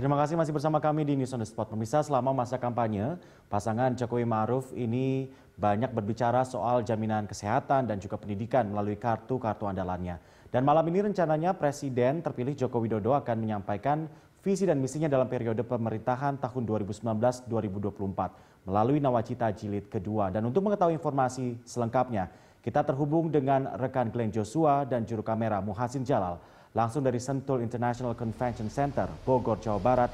Terima kasih masih bersama kami di News on the Spot. Pemirsa selama masa kampanye, pasangan Jokowi Maruf ini banyak berbicara soal jaminan kesehatan dan juga pendidikan melalui kartu-kartu andalannya. Dan malam ini rencananya Presiden terpilih Joko Widodo akan menyampaikan visi dan misinya dalam periode pemerintahan tahun 2019-2024 melalui Nawacita Jilid kedua. Dan untuk mengetahui informasi selengkapnya, kita terhubung dengan rekan Glenn Joshua dan juru kamera Muhasin Jalal. Langsung dari Sentul International Convention Center, Bogor, Jawa Barat,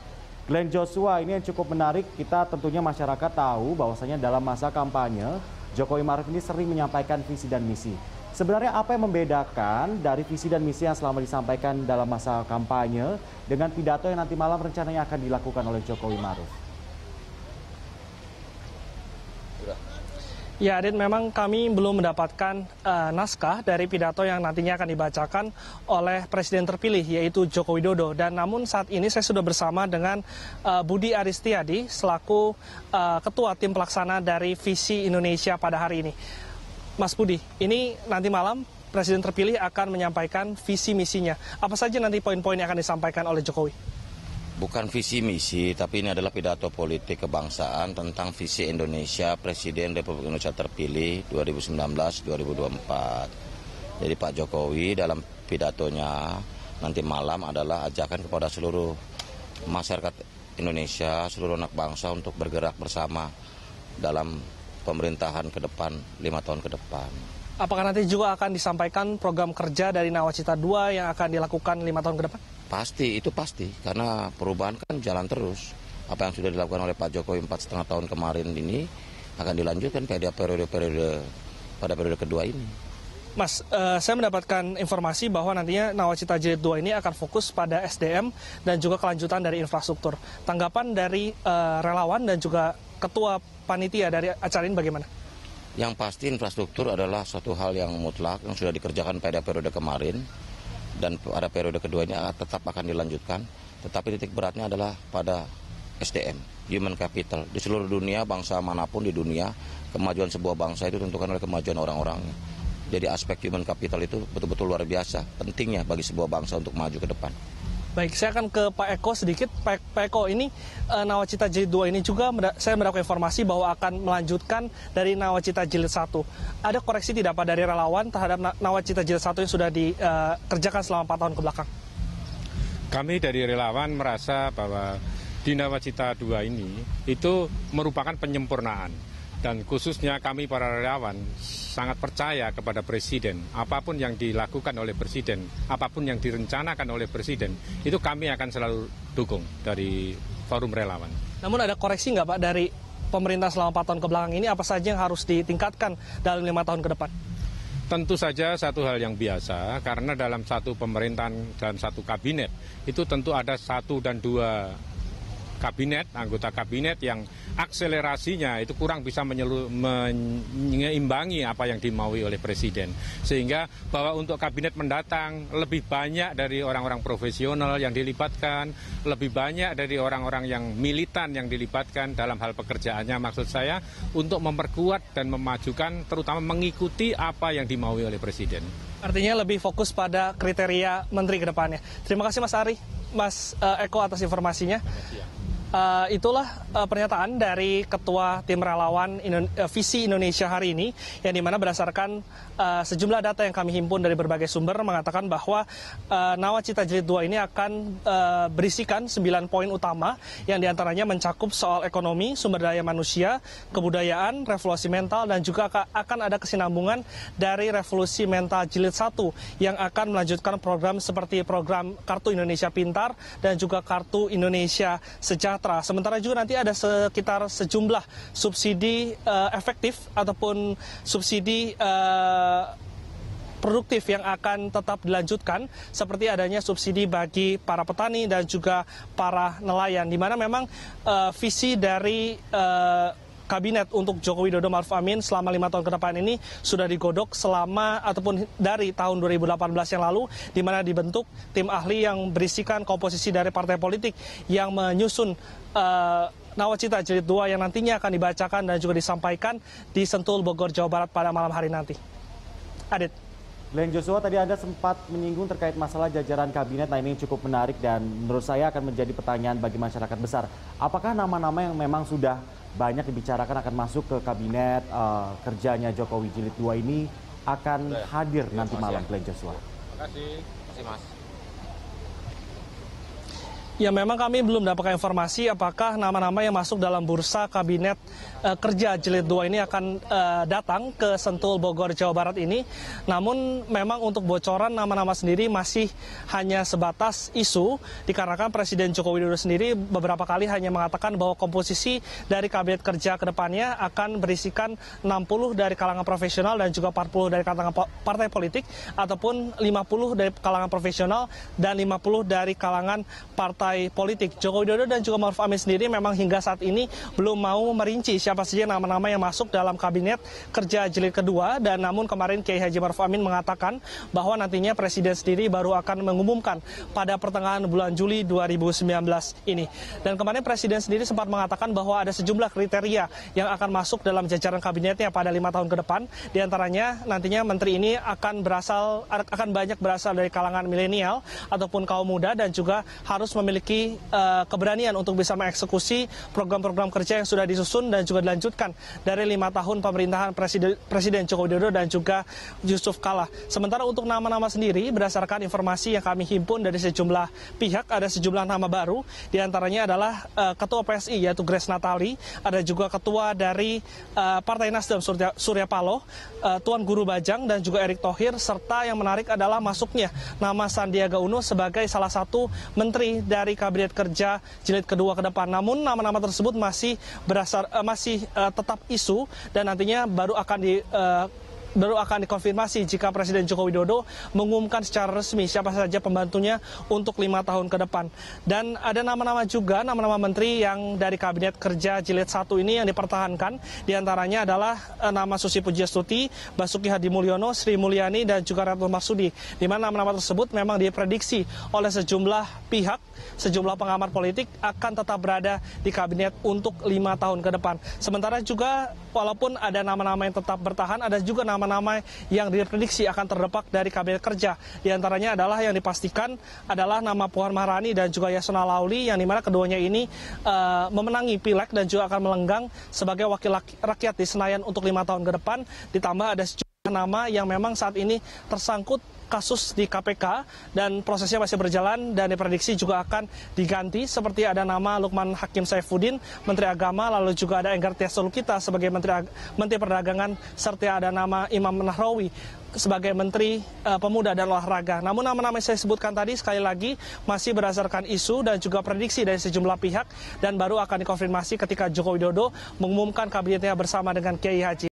Glenn Joshua ini yang cukup menarik, kita tentunya masyarakat tahu bahwasanya dalam masa kampanye, Jokowi Maruf ini sering menyampaikan visi dan misi. Sebenarnya apa yang membedakan dari visi dan misi yang selama disampaikan dalam masa kampanye dengan pidato yang nanti malam rencananya akan dilakukan oleh Jokowi Maruf? Ya, Adit, memang kami belum mendapatkan uh, naskah dari pidato yang nantinya akan dibacakan oleh Presiden terpilih, yaitu Joko Widodo. Dan namun saat ini saya sudah bersama dengan uh, Budi Aristiadi, selaku uh, Ketua Tim Pelaksana dari Visi Indonesia pada hari ini. Mas Budi, ini nanti malam Presiden terpilih akan menyampaikan visi misinya. Apa saja nanti poin-poin yang akan disampaikan oleh Jokowi? bukan visi misi, tapi ini adalah pidato politik kebangsaan tentang visi Indonesia Presiden Republik Indonesia terpilih 2019-2024. Jadi Pak Jokowi dalam pidatonya nanti malam adalah ajakan kepada seluruh masyarakat Indonesia, seluruh anak bangsa untuk bergerak bersama dalam pemerintahan ke depan, lima tahun ke depan. Apakah nanti juga akan disampaikan program kerja dari Nawacita II yang akan dilakukan lima tahun ke depan? Pasti, itu pasti. Karena perubahan kan jalan terus. Apa yang sudah dilakukan oleh Pak Jokowi empat setengah tahun kemarin ini akan dilanjutkan pada periode-periode pada periode kedua ini. Mas, uh, saya mendapatkan informasi bahwa nantinya Nawacita Jilid 2 ini akan fokus pada SDM dan juga kelanjutan dari infrastruktur. Tanggapan dari uh, relawan dan juga ketua panitia dari acara ini bagaimana? Yang pasti infrastruktur adalah suatu hal yang mutlak yang sudah dikerjakan pada periode kemarin dan pada periode keduanya tetap akan dilanjutkan. Tetapi titik beratnya adalah pada SDM, human capital. Di seluruh dunia, bangsa manapun di dunia, kemajuan sebuah bangsa itu ditentukan oleh kemajuan orang orang Jadi aspek human capital itu betul-betul luar biasa pentingnya bagi sebuah bangsa untuk maju ke depan. Baik, saya akan ke Pak Eko sedikit. Pak, Pak Eko, ini e, Nawacita Jilid 2 ini juga saya mendapat informasi bahwa akan melanjutkan dari Nawacita Jilid 1. Ada koreksi tidak Pak dari relawan terhadap Nawacita Jilid 1 yang sudah dikerjakan e, selama 4 tahun kebelakang Kami dari relawan merasa bahwa di Nawacita 2 ini itu merupakan penyempurnaan dan khususnya kami para relawan sangat percaya kepada Presiden. Apapun yang dilakukan oleh Presiden, apapun yang direncanakan oleh Presiden, itu kami akan selalu dukung dari forum relawan. Namun ada koreksi nggak Pak dari pemerintah selama 4 tahun kebelakang ini apa saja yang harus ditingkatkan dalam lima tahun ke depan? Tentu saja satu hal yang biasa karena dalam satu pemerintahan dan satu kabinet itu tentu ada satu dan dua kabinet, anggota kabinet yang akselerasinya itu kurang bisa menyeimbangi apa yang dimaui oleh Presiden. Sehingga bahwa untuk kabinet mendatang lebih banyak dari orang-orang profesional yang dilibatkan, lebih banyak dari orang-orang yang militan yang dilibatkan dalam hal pekerjaannya maksud saya untuk memperkuat dan memajukan terutama mengikuti apa yang dimaui oleh Presiden. Artinya lebih fokus pada kriteria menteri ke depannya. Terima kasih Mas Ari, Mas eh, Eko atas informasinya. Eh, itulah uh, pernyataan dari Ketua Tim Relawan Indo eh, Visi Indonesia hari ini, yang dimana berdasarkan uh, sejumlah data yang kami himpun dari berbagai sumber mengatakan bahwa uh, Nawacita Jilid 2 ini akan uh, berisikan 9 poin utama yang diantaranya mencakup soal ekonomi, sumber daya manusia, kebudayaan, revolusi mental, dan juga akan ada kesinambungan dari revolusi mental Jilid 1 yang akan melanjutkan program seperti program Kartu Indonesia Pintar dan juga Kartu Indonesia Sejahtera Sementara juga nanti ada sekitar sejumlah subsidi uh, efektif ataupun subsidi uh, produktif yang akan tetap dilanjutkan seperti adanya subsidi bagi para petani dan juga para nelayan di mana memang uh, visi dari uh, kabinet untuk Joko Widodo Maruf Amin selama lima tahun ke depan ini sudah digodok selama ataupun dari tahun 2018 yang lalu di mana dibentuk tim ahli yang berisikan komposisi dari partai politik yang menyusun uh, Nawacita jilid 2 yang nantinya akan dibacakan dan juga disampaikan di Sentul Bogor Jawa Barat pada malam hari nanti. Adit. Glenn Joshua, tadi Anda sempat menyinggung terkait masalah jajaran kabinet. Nah ini cukup menarik dan menurut saya akan menjadi pertanyaan bagi masyarakat besar. Apakah nama-nama yang memang sudah banyak dibicarakan akan masuk ke kabinet uh, kerjanya Jokowi Jilid 2 ini akan hadir iya, nanti malam, ya. Glenn Joshua. Terima kasih. Terima kasih, Mas. Ya memang kami belum dapatkan informasi apakah nama-nama yang masuk dalam bursa kabinet e, kerja jilid 2 ini akan e, datang ke Sentul Bogor Jawa Barat ini. Namun memang untuk bocoran nama-nama sendiri masih hanya sebatas isu dikarenakan Presiden Joko Widodo sendiri beberapa kali hanya mengatakan bahwa komposisi dari kabinet kerja kedepannya akan berisikan 60 dari kalangan profesional dan juga 40 dari kalangan partai politik ataupun 50 dari kalangan profesional dan 50 dari kalangan partai partai politik. Joko Widodo dan juga Maruf Amin sendiri memang hingga saat ini belum mau merinci siapa saja nama-nama yang masuk dalam kabinet kerja jilid kedua. Dan namun kemarin Kiai Haji Maruf Amin mengatakan bahwa nantinya Presiden sendiri baru akan mengumumkan pada pertengahan bulan Juli 2019 ini. Dan kemarin Presiden sendiri sempat mengatakan bahwa ada sejumlah kriteria yang akan masuk dalam jajaran kabinetnya pada lima tahun ke depan. Di antaranya nantinya menteri ini akan berasal akan banyak berasal dari kalangan milenial ataupun kaum muda dan juga harus memiliki memiliki uh, keberanian untuk bisa mengeksekusi program-program kerja yang sudah disusun dan juga dilanjutkan dari lima tahun pemerintahan Presiden, Presiden Joko Widodo dan juga Yusuf Kala. Sementara untuk nama-nama sendiri, berdasarkan informasi yang kami himpun dari sejumlah pihak, ada sejumlah nama baru, diantaranya adalah uh, Ketua PSI yaitu Grace Natali, ada juga Ketua dari uh, Partai Nasdem Surya, Surya Paloh, uh, Tuan Guru Bajang dan juga Erick Thohir, serta yang menarik adalah masuknya nama Sandiaga Uno sebagai salah satu menteri dari dari Kabinet Kerja jilid kedua ke depan. Namun nama-nama tersebut masih berasal uh, masih uh, tetap isu dan nantinya baru akan di uh, baru akan dikonfirmasi jika Presiden Joko Widodo mengumumkan secara resmi siapa saja pembantunya untuk lima tahun ke depan. Dan ada nama-nama juga, nama-nama menteri yang dari Kabinet Kerja Jilid 1 ini yang dipertahankan. Di antaranya adalah nama Susi Pujiastuti, Basuki Hadi Mulyono, Sri Mulyani, dan juga Retno Marsudi. Di mana nama-nama tersebut memang diprediksi oleh sejumlah pihak sejumlah pengamat politik akan tetap berada di kabinet untuk lima tahun ke depan. Sementara juga walaupun ada nama-nama yang tetap bertahan, ada juga nama-nama yang diprediksi akan terdepak dari kabinet kerja. Di antaranya adalah yang dipastikan adalah nama Puan Maharani dan juga Yasona Lauli yang dimana keduanya ini uh, memenangi pilek dan juga akan melenggang sebagai wakil rakyat di Senayan untuk lima tahun ke depan. Ditambah ada sejumlah nama yang memang saat ini tersangkut kasus di KPK dan prosesnya masih berjalan dan diprediksi juga akan diganti seperti ada nama Lukman Hakim Saifuddin Menteri Agama lalu juga ada Enggar Tias Kita sebagai Menteri Menteri Perdagangan serta ada nama Imam Nahrawi sebagai Menteri uh, Pemuda dan Olahraga. Namun nama-nama yang saya sebutkan tadi sekali lagi masih berdasarkan isu dan juga prediksi dari sejumlah pihak dan baru akan dikonfirmasi ketika Joko Widodo mengumumkan kabinetnya bersama dengan Kiai Haji.